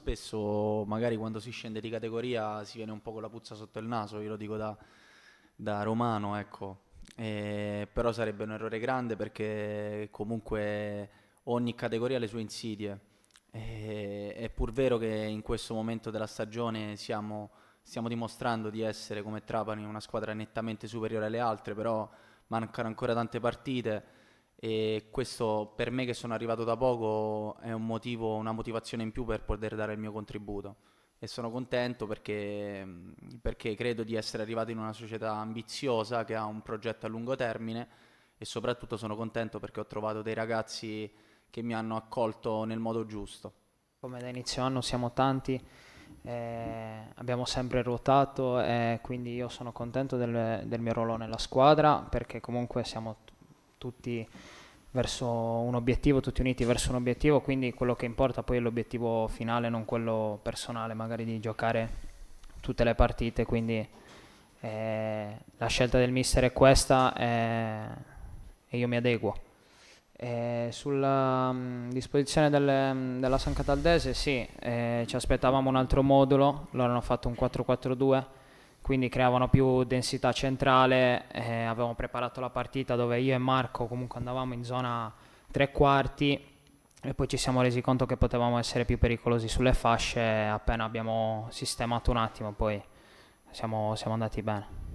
spesso magari quando si scende di categoria si viene un po' con la puzza sotto il naso, io lo dico da, da romano, ecco. Eh, però sarebbe un errore grande perché comunque ogni categoria ha le sue insidie. E, eh, è pur vero che in questo momento della stagione siamo, stiamo dimostrando di essere come Trapani una squadra nettamente superiore alle altre, però mancano ancora tante partite e questo per me che sono arrivato da poco è un motivo, una motivazione in più per poter dare il mio contributo e sono contento perché, perché credo di essere arrivato in una società ambiziosa che ha un progetto a lungo termine e soprattutto sono contento perché ho trovato dei ragazzi che mi hanno accolto nel modo giusto. Come da inizio anno siamo tanti, eh, abbiamo sempre ruotato e eh, quindi io sono contento del, del mio ruolo nella squadra perché comunque siamo tutti verso un obiettivo, tutti uniti verso un obiettivo, quindi quello che importa poi è l'obiettivo finale, non quello personale, magari di giocare tutte le partite, quindi eh, la scelta del mister è questa eh, e io mi adeguo. Eh, sulla mh, mm, disposizione del, mm, della San Cataldese, sì, eh, ci aspettavamo un altro modulo, loro hanno fatto un 4-4-2 quindi creavano più densità centrale, eh, avevamo preparato la partita dove io e Marco comunque andavamo in zona tre quarti e poi ci siamo resi conto che potevamo essere più pericolosi sulle fasce appena abbiamo sistemato un attimo, poi siamo, siamo andati bene.